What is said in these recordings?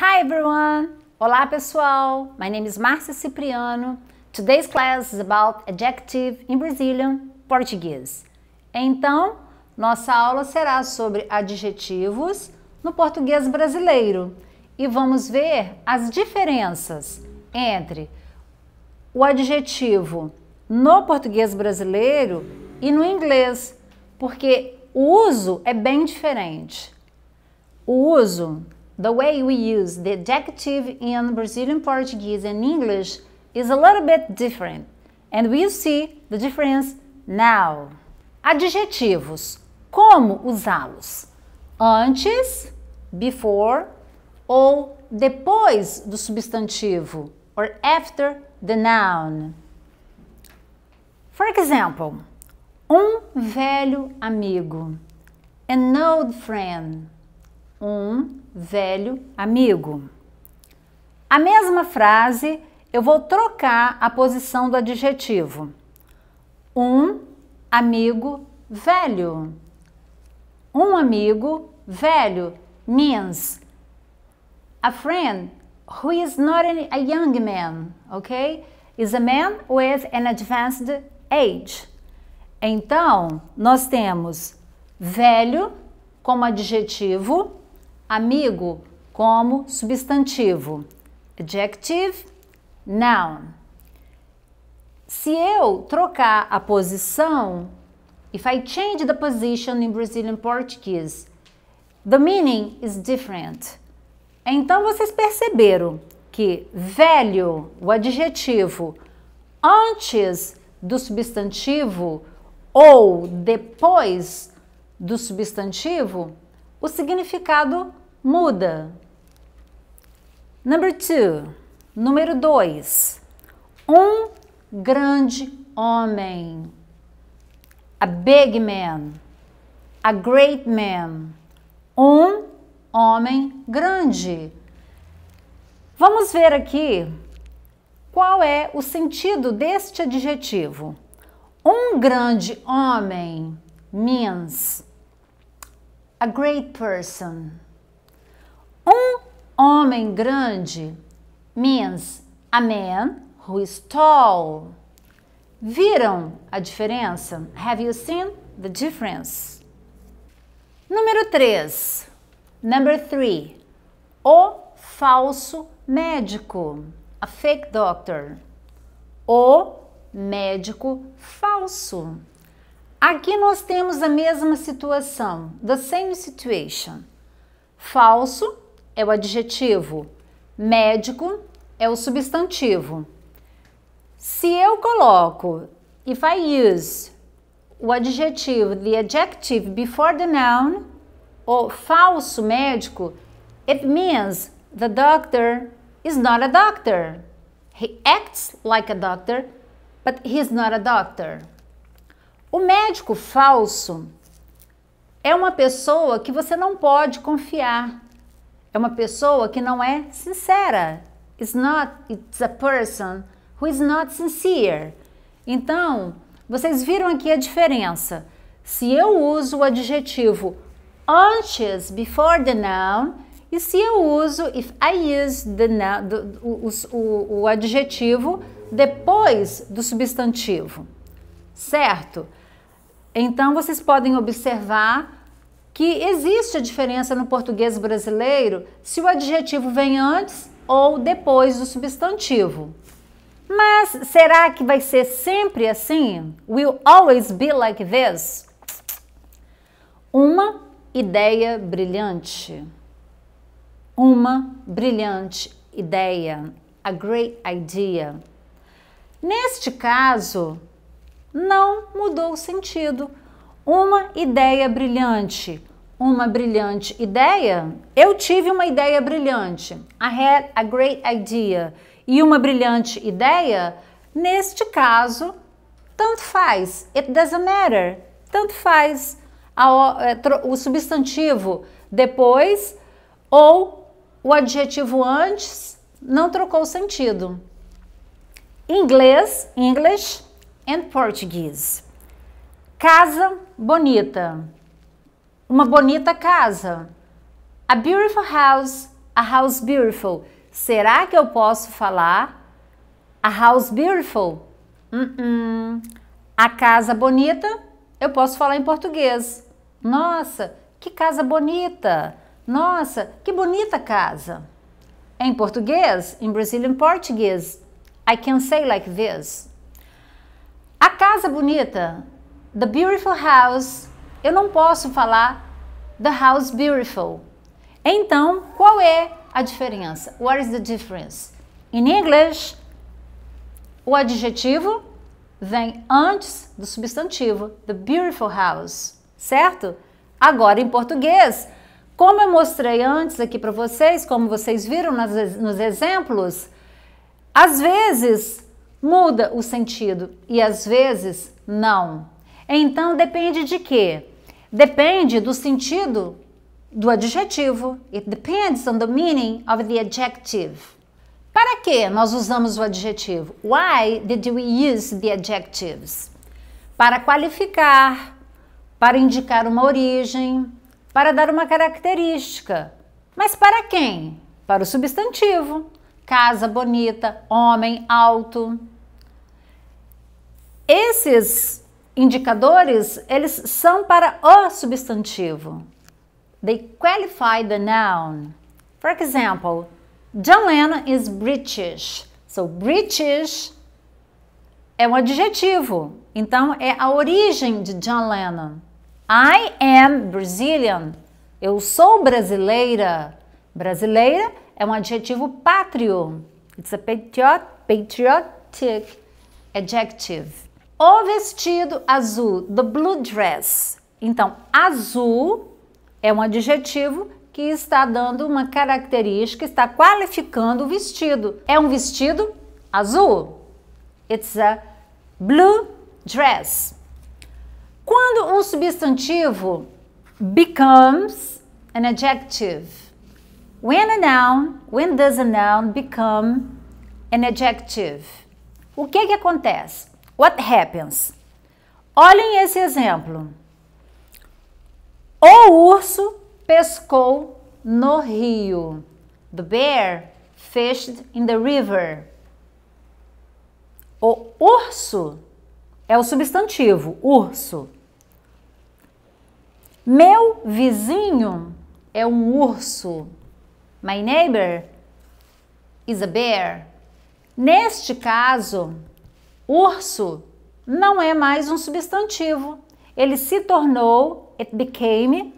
Hi everyone! Olá pessoal! My name is Márcia Cipriano. Today's class is about adjective in Brazilian Portuguese. Então, nossa aula será sobre adjetivos no português brasileiro e vamos ver as diferenças entre o adjetivo no português brasileiro e no inglês, porque o uso é bem diferente. O uso the way we use the adjective in Brazilian Portuguese and English is a little bit different, and we'll see the difference now. Adjetivos. Como usá-los? Antes, before, ou depois do substantivo, or after the noun. For example, um velho amigo, an old friend um velho amigo. A mesma frase, eu vou trocar a posição do adjetivo. Um amigo velho. Um amigo velho means a friend who is not a young man, ok? Is a man with an advanced age. Então, nós temos velho como adjetivo amigo como substantivo. Adjective, noun. Se eu trocar a posição, if I change the position in Brazilian Portuguese, the meaning is different. Então vocês perceberam que velho, o adjetivo, antes do substantivo ou depois do substantivo, o significado muda. Number two, número dois, um grande homem, a big man, a great man, um homem grande. Vamos ver aqui qual é o sentido deste adjetivo. Um grande homem means a great person. Um homem grande means a man who is tall. Viram a diferença? Have you seen the difference? Número 3. Number 3. O falso médico. A fake doctor. O médico falso. Aqui nós temos a mesma situação, the same situation. Falso é o adjetivo, médico é o substantivo. Se eu coloco, if I use o adjetivo, the adjective before the noun, o falso médico, it means the doctor is not a doctor. He acts like a doctor, but he's not a doctor. O médico falso é uma pessoa que você não pode confiar. É uma pessoa que não é sincera. It's not it's a person who is not sincere. Então, vocês viram aqui a diferença. Se eu uso o adjetivo antes, before the noun, e se eu uso, if I use the noun, do, o, o, o adjetivo depois do substantivo, certo? Então vocês podem observar que existe a diferença no português brasileiro se o adjetivo vem antes ou depois do substantivo. Mas será que vai ser sempre assim? Will always be like this? Uma ideia brilhante. Uma brilhante ideia. A great idea. Neste caso, não mudou o sentido. Uma ideia brilhante. Uma brilhante ideia? Eu tive uma ideia brilhante. I had a great idea. E uma brilhante ideia? Neste caso, tanto faz. It doesn't matter. Tanto faz. Eh, o substantivo depois ou o adjetivo antes não trocou sentido. Inglês, English, and Portuguese. Casa bonita. Uma bonita casa. A beautiful house, a house beautiful. Será que eu posso falar a house beautiful? Uh -uh. A casa bonita, eu posso falar em português. Nossa, que casa bonita! Nossa, que bonita casa! Em português, em Brazilian Portuguese, I can say like this. A casa bonita, the beautiful house, eu não posso falar the house beautiful. Então, qual é a diferença? What is the difference? In English, o adjetivo vem antes do substantivo, the beautiful house, certo? Agora em português, como eu mostrei antes aqui para vocês, como vocês viram nas, nos exemplos, às vezes Muda o sentido e às vezes não. Então depende de quê? Depende do sentido do adjetivo. It depends on the meaning of the adjective. Para que nós usamos o adjetivo? Why did we use the adjectives? Para qualificar, para indicar uma origem, para dar uma característica. Mas para quem? Para o substantivo casa bonita, homem alto. Esses indicadores, eles são para o substantivo. They qualify the noun. For example, John Lennon is British. So, British é um adjetivo. Então, é a origem de John Lennon. I am Brazilian. Eu sou brasileira. Brasileira é um adjetivo pátrio. It's a patriot, patriotic adjective. O vestido azul, the blue dress. Então, azul é um adjetivo que está dando uma característica, está qualificando o vestido. É um vestido azul. It's a blue dress. Quando um substantivo becomes an adjective, When a noun, when does a noun become an adjective? O que que acontece? What happens? Olhem esse exemplo. O urso pescou no rio. The bear fished in the river. O urso é o substantivo, urso. Meu vizinho é um urso. My neighbor is a bear. Neste caso, urso não é mais um substantivo. Ele se tornou, it became,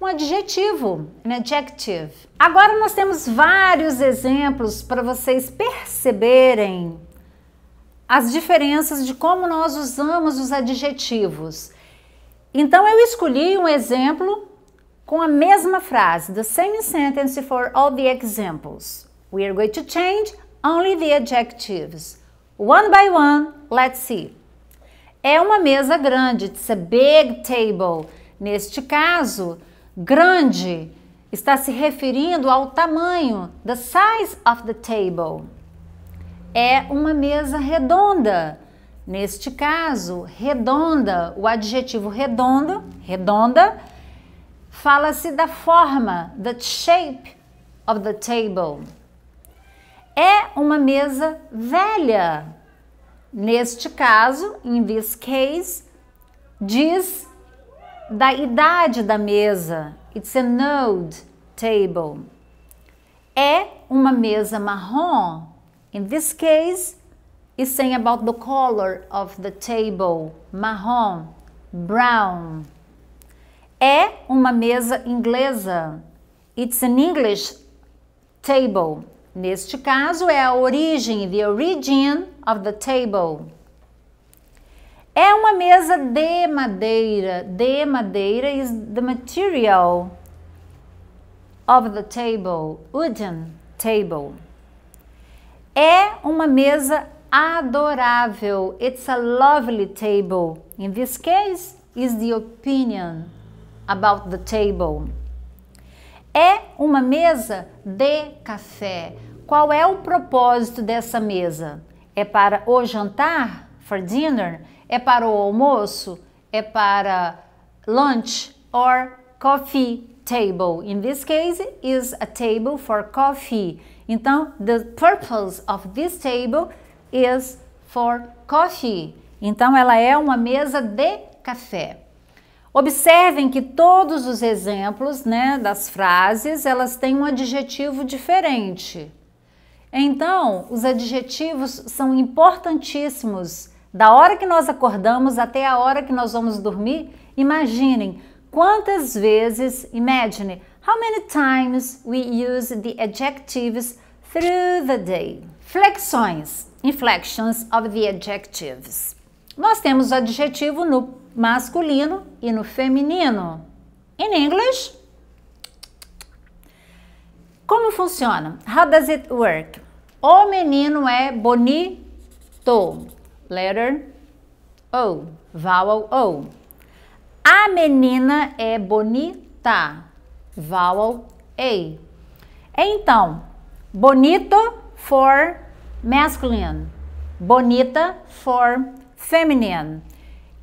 um adjetivo, an adjective. Agora nós temos vários exemplos para vocês perceberem as diferenças de como nós usamos os adjetivos. Então eu escolhi um exemplo com a mesma frase, the same sentence for all the examples. We are going to change only the adjectives. One by one, let's see. É uma mesa grande, it's a big table. Neste caso, grande está se referindo ao tamanho, the size of the table. É uma mesa redonda. Neste caso, redonda, o adjetivo redondo, redonda fala-se da forma, the shape of the table. É uma mesa velha. Neste caso, in this case, diz da idade da mesa. It's an old table. É uma mesa marrom. In this case, it's saying about the color of the table. Marrom, brown. É uma mesa inglesa. It's an English table. Neste caso, é a origem, the origin of the table. É uma mesa de madeira. De madeira is the material of the table, wooden table. É uma mesa adorável. It's a lovely table. In this case, is the opinion about the table. É uma mesa de café. Qual é o propósito dessa mesa? É para o jantar? For dinner? É para o almoço? É para lunch or coffee table? In this case, is a table for coffee. Então, the purpose of this table is for coffee. Então, ela é uma mesa de café. Observem que todos os exemplos né, das frases elas têm um adjetivo diferente. Então, os adjetivos são importantíssimos. Da hora que nós acordamos até a hora que nós vamos dormir, imaginem quantas vezes, imagine how many times we use the adjectives through the day. Flexões, inflections of the adjectives. Nós temos o adjetivo no masculino e no feminino. In English, como funciona? How does it work? O menino é bonito. Letter O, vowel O. A menina é bonita. Vowel A. Então, bonito for masculine, bonita for feminine.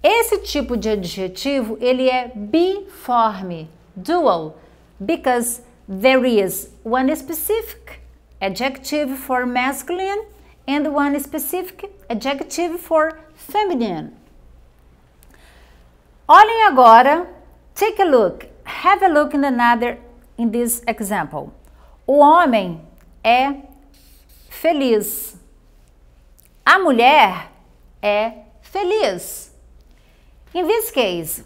Esse tipo de adjetivo, ele é biforme, dual, because there is one specific adjective for masculine and one specific adjective for feminine. Olhem agora, take a look, have a look in another in this example. O homem é feliz. A mulher é feliz. In this case,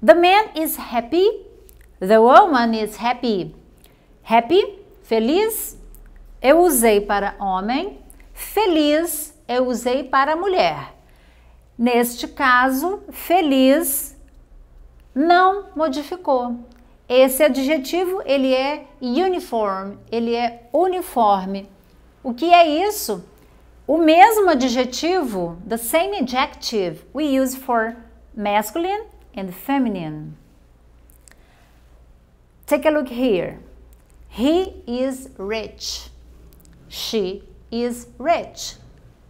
the man is happy, the woman is happy. Happy, feliz, eu usei para homem, feliz eu usei para mulher. Neste caso, feliz não modificou. Esse adjetivo, ele é uniform, ele é uniforme. O que é isso? O mesmo adjetivo, the same adjective we use for masculine and feminine. Take a look here. He is rich. She is rich.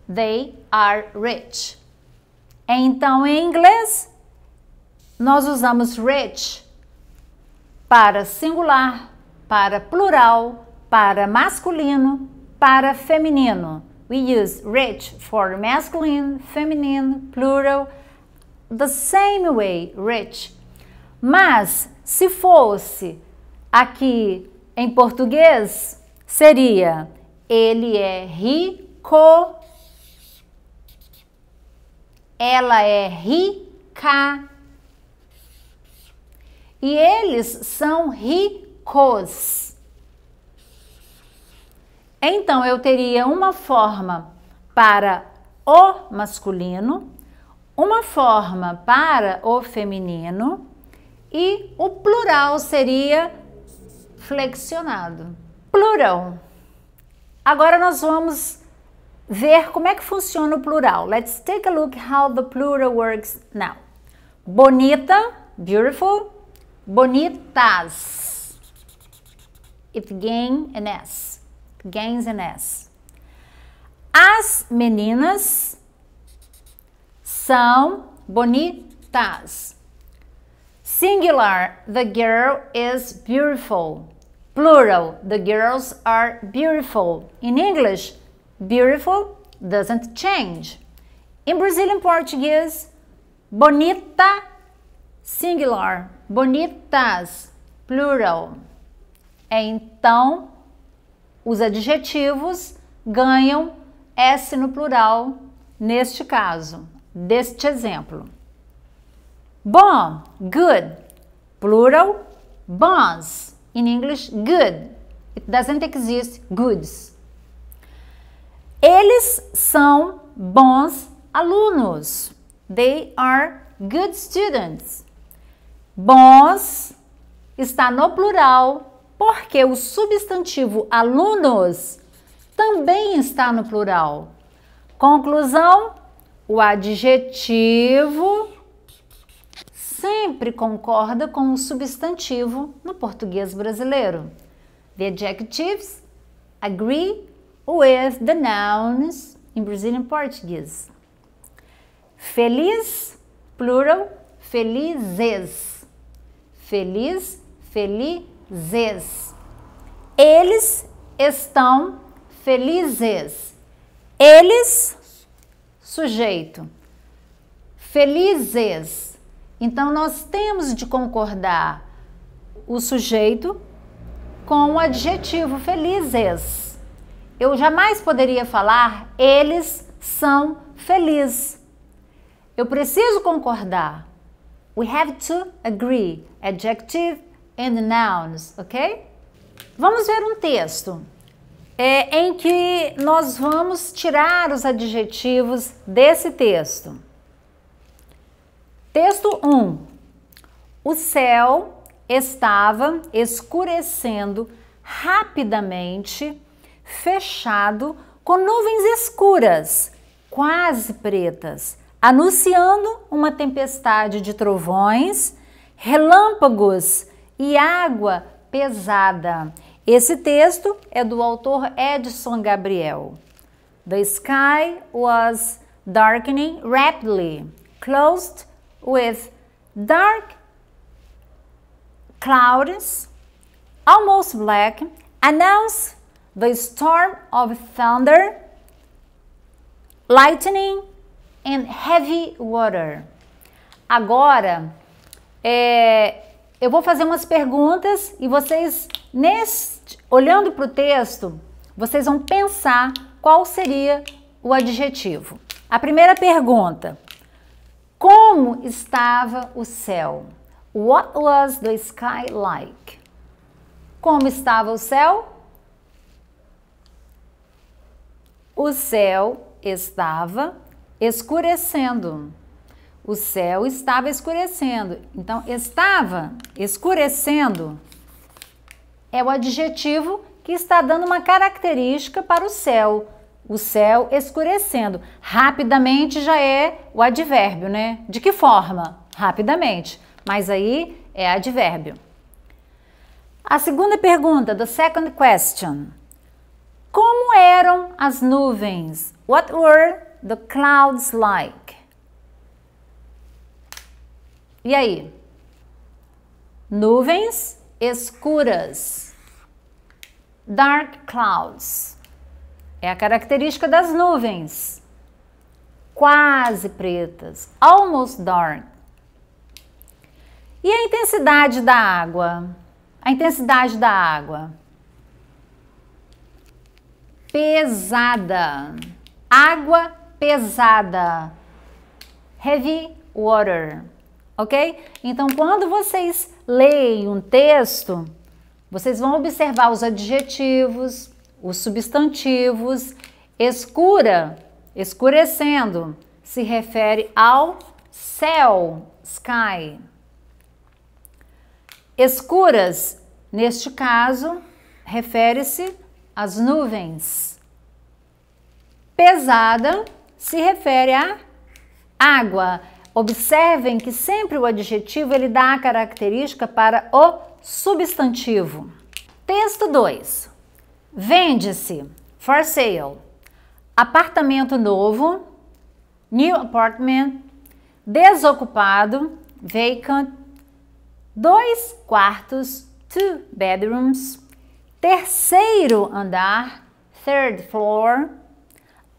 They are rich. Então, em inglês, nós usamos rich para singular, para plural, para masculino, para feminino. We use rich for masculine, feminine, plural, the same way, rich. Mas se fosse aqui em português, seria ele é rico, ela é rica. E eles são ricos. Então eu teria uma forma para o masculino uma forma para o feminino e o plural seria flexionado. Plural. Agora nós vamos ver como é que funciona o plural. Let's take a look how the plural works now. Bonita, beautiful, bonitas. It gain an S. Gains an S. As meninas, são bonitas. Singular, the girl is beautiful. Plural, the girls are beautiful. In English, beautiful doesn't change. In Brazilian Portuguese, bonita, singular, bonitas, plural. Então, os adjetivos ganham S no plural neste caso deste exemplo. Bom, good, plural, bons, in English, good. It doesn't exist, goods. Eles são bons alunos. They are good students. Bons está no plural porque o substantivo alunos também está no plural. Conclusão: o adjetivo sempre concorda com o substantivo no português brasileiro. The adjectives agree with the nouns in Brazilian Portuguese. Feliz, plural, felizes. Feliz, felizes. Eles estão felizes. Eles Sujeito. Felizes. Então nós temos de concordar o sujeito com o adjetivo felizes. Eu jamais poderia falar eles são felizes. Eu preciso concordar. We have to agree. Adjective and nouns, ok? Vamos ver um texto é, em que nós vamos tirar os adjetivos desse texto. Texto 1. Um, o céu estava escurecendo rapidamente, fechado com nuvens escuras, quase pretas, anunciando uma tempestade de trovões, relâmpagos e água pesada. Esse texto é do autor Edson Gabriel. The sky was darkening rapidly, closed with dark clouds, almost black, announced the storm of thunder, lightning and heavy water. Agora, é, eu vou fazer umas perguntas e vocês, neste, olhando para o texto, vocês vão pensar qual seria o adjetivo. A primeira pergunta: Como estava o céu? What was the sky like? Como estava o céu? O céu estava escurecendo o céu estava escurecendo. Então, estava escurecendo é o adjetivo que está dando uma característica para o céu. O céu escurecendo. Rapidamente já é o advérbio, né? De que forma? Rapidamente. Mas aí é advérbio. A segunda pergunta, the second question. Como eram as nuvens? What were the clouds like? E aí? Nuvens escuras. Dark clouds. É a característica das nuvens. Quase pretas. Almost dark. E a intensidade da água? A intensidade da água. Pesada. Água pesada. Heavy water ok? Então, quando vocês leem um texto, vocês vão observar os adjetivos, os substantivos. Escura, escurecendo, se refere ao céu, sky. Escuras, neste caso, refere-se às nuvens. Pesada se refere à água. Observem que sempre o adjetivo ele dá a característica para o substantivo. Texto 2. Vende-se for sale. Apartamento novo, new apartment, desocupado, vacant, dois quartos, two bedrooms, terceiro andar, third floor,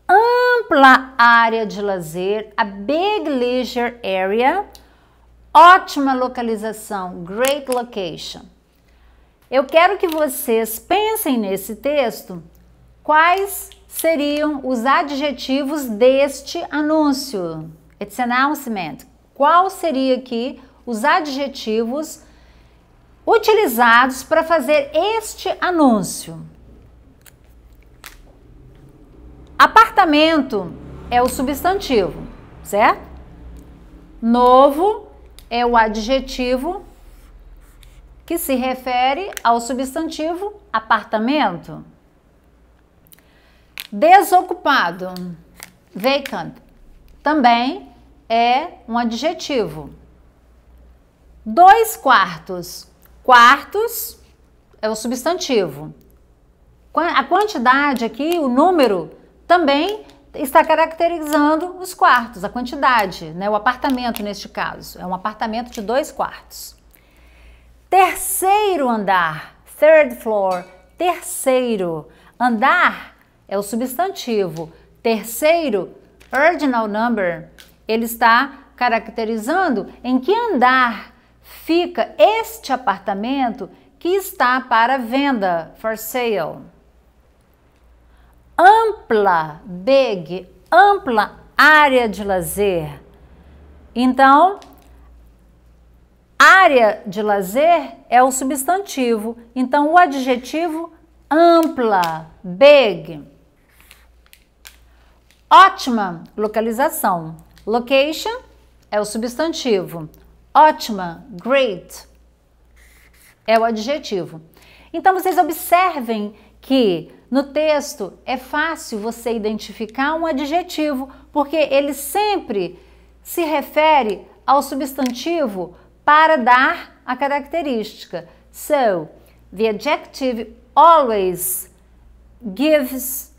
ampla área de lazer, a Big Leisure Area, ótima localização, great location. Eu quero que vocês pensem nesse texto quais seriam os adjetivos deste anúncio. It's announcement. Qual seria aqui os adjetivos utilizados para fazer este anúncio? Apartamento é o substantivo, certo? Novo é o adjetivo que se refere ao substantivo apartamento. Desocupado, vacant, também é um adjetivo. Dois quartos. Quartos é o substantivo. A quantidade aqui, o número também está caracterizando os quartos, a quantidade, né? o apartamento neste caso. É um apartamento de dois quartos. Terceiro andar, third floor, terceiro. Andar é o substantivo. Terceiro, ordinal number, ele está caracterizando em que andar fica este apartamento que está para venda, for sale ampla, big, ampla área de lazer. Então, área de lazer é o substantivo. Então, o adjetivo ampla, big. Ótima localização. Location é o substantivo. Ótima, great, é o adjetivo. Então, vocês observem que no texto é fácil você identificar um adjetivo, porque ele sempre se refere ao substantivo para dar a característica. So, the adjective always gives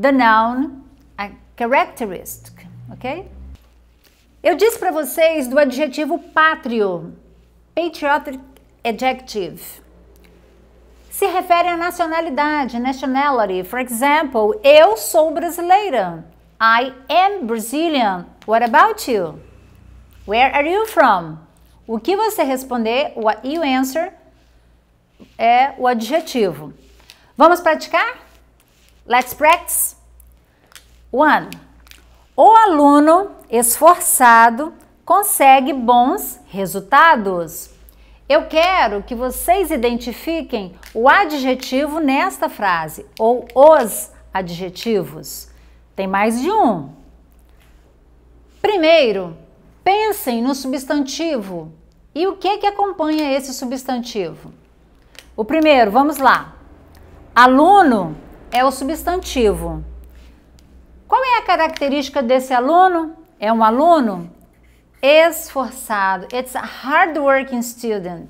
the noun a characteristic, ok? Eu disse para vocês do adjetivo pátrio, patriotic adjective se refere à nacionalidade, nationality. For example, eu sou brasileira. I am Brazilian. What about you? Where are you from? O que você responder, what you answer, é o adjetivo. Vamos praticar? Let's practice. One. O aluno esforçado consegue bons resultados. Eu quero que vocês identifiquem o adjetivo nesta frase ou os adjetivos. Tem mais de um. Primeiro, pensem no substantivo. E o que que acompanha esse substantivo? O primeiro, vamos lá. Aluno é o substantivo. Qual é a característica desse aluno? É um aluno esforçado. It's a hardworking student.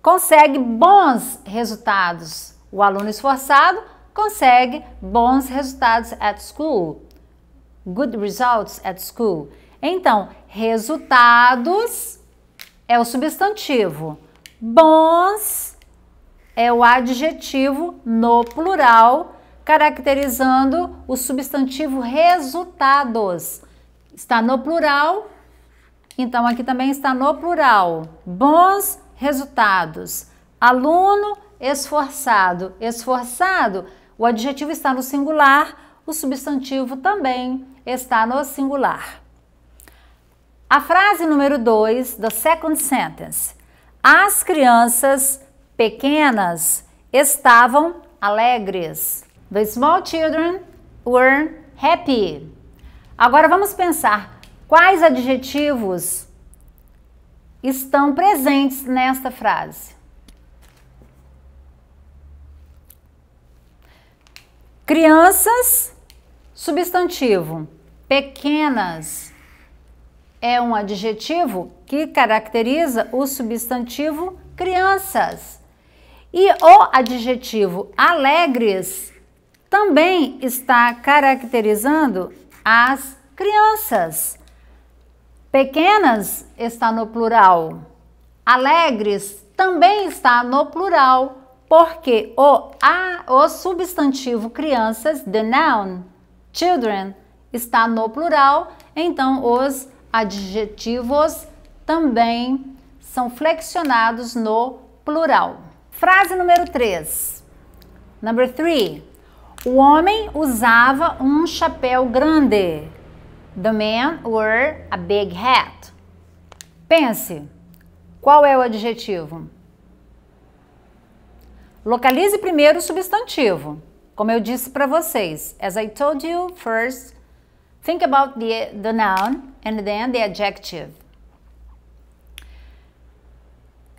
Consegue bons resultados. O aluno esforçado consegue bons resultados at school. Good results at school. Então, resultados é o substantivo. Bons é o adjetivo no plural, caracterizando o substantivo resultados está no plural, então aqui também está no plural. Bons resultados. Aluno esforçado. Esforçado, o adjetivo está no singular, o substantivo também está no singular. A frase número 2 da second sentence. As crianças pequenas estavam alegres. The small children were happy. Agora vamos pensar quais adjetivos estão presentes nesta frase. Crianças, substantivo. Pequenas é um adjetivo que caracteriza o substantivo crianças. E o adjetivo alegres também está caracterizando as crianças. Pequenas está no plural. Alegres também está no plural, porque o, a, o substantivo crianças, the noun, children, está no plural, então os adjetivos também são flexionados no plural. Frase número 3. Number 3. O homem usava um chapéu grande. The man wore a big hat. Pense, qual é o adjetivo? Localize primeiro o substantivo. Como eu disse para vocês, as I told you first, think about the, the noun and then the adjective.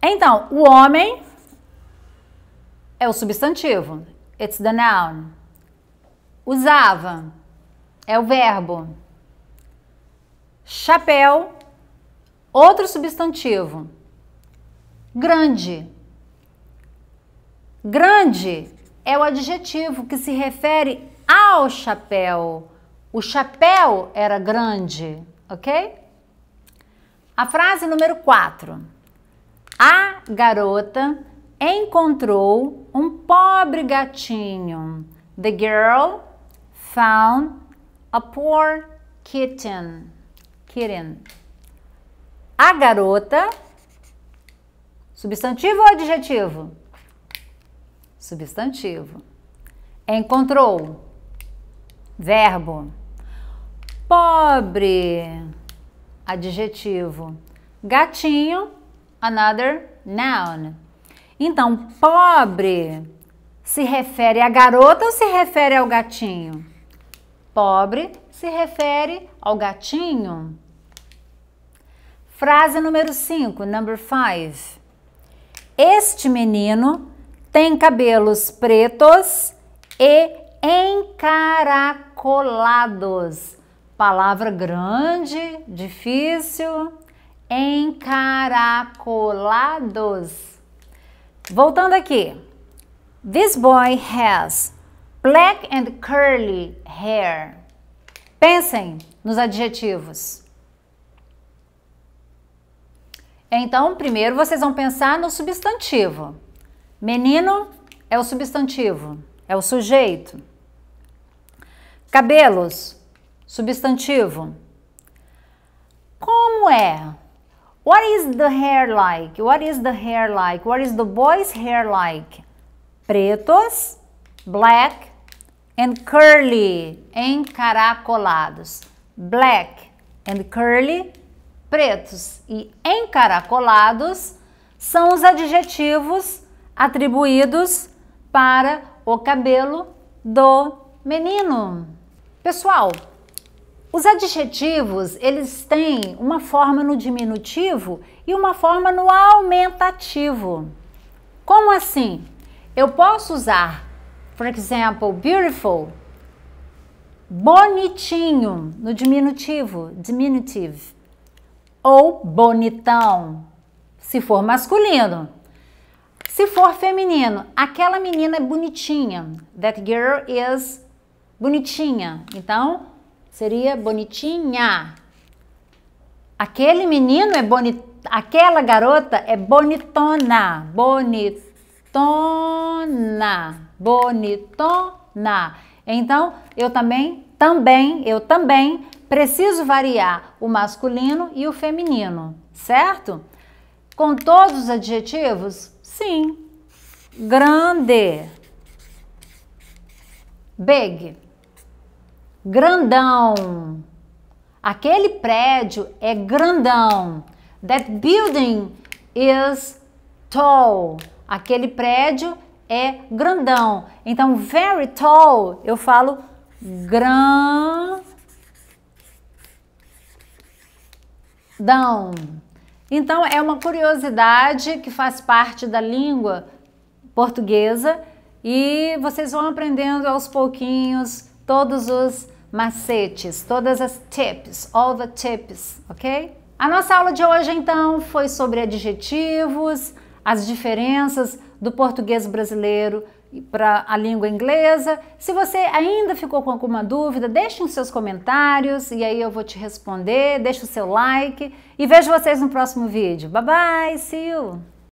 Então, o homem é o substantivo. It's the noun. Usava é o verbo. Chapéu, outro substantivo. Grande. Grande é o adjetivo que se refere ao chapéu. O chapéu era grande, ok? A frase número 4. A garota encontrou um pobre gatinho. The girl found a poor kitten. Kitten. A garota. Substantivo ou adjetivo? Substantivo. Encontrou. Verbo. Pobre. Adjetivo. Gatinho. Another noun. Então, pobre se refere à garota ou se refere ao gatinho? Pobre se refere ao gatinho. Frase número 5, number 5. Este menino tem cabelos pretos e encaracolados. Palavra grande, difícil. Encaracolados. Voltando aqui. This boy has Black and curly hair. Pensem nos adjetivos. Então, primeiro vocês vão pensar no substantivo. Menino é o substantivo, é o sujeito. Cabelos, substantivo. Como é? What is the hair like? What is the hair like? What is the boy's hair like? Pretos, black, and curly, encaracolados. Black and curly, pretos. E encaracolados são os adjetivos atribuídos para o cabelo do menino. Pessoal, os adjetivos, eles têm uma forma no diminutivo e uma forma no aumentativo. Como assim? Eu posso usar For example, beautiful. Bonitinho no diminutivo, diminutive. Ou bonitão, se for masculino. Se for feminino, aquela menina é bonitinha. That girl is bonitinha. Então, seria bonitinha. Aquele menino é bonito, aquela garota é bonitona, bonitona bonitona. Então, eu também, também, eu também preciso variar o masculino e o feminino, certo? Com todos os adjetivos? Sim. Grande. Big. Grandão. Aquele prédio é grandão. That building is tall. Aquele prédio é grandão. Então, very tall, eu falo grandão. Então, é uma curiosidade que faz parte da língua portuguesa e vocês vão aprendendo aos pouquinhos todos os macetes, todas as tips, all the tips, ok? A nossa aula de hoje, então, foi sobre adjetivos, as diferenças do português brasileiro para a língua inglesa. Se você ainda ficou com alguma dúvida, deixe os seus comentários e aí eu vou te responder. Deixe o seu like e vejo vocês no próximo vídeo. Bye bye, see you!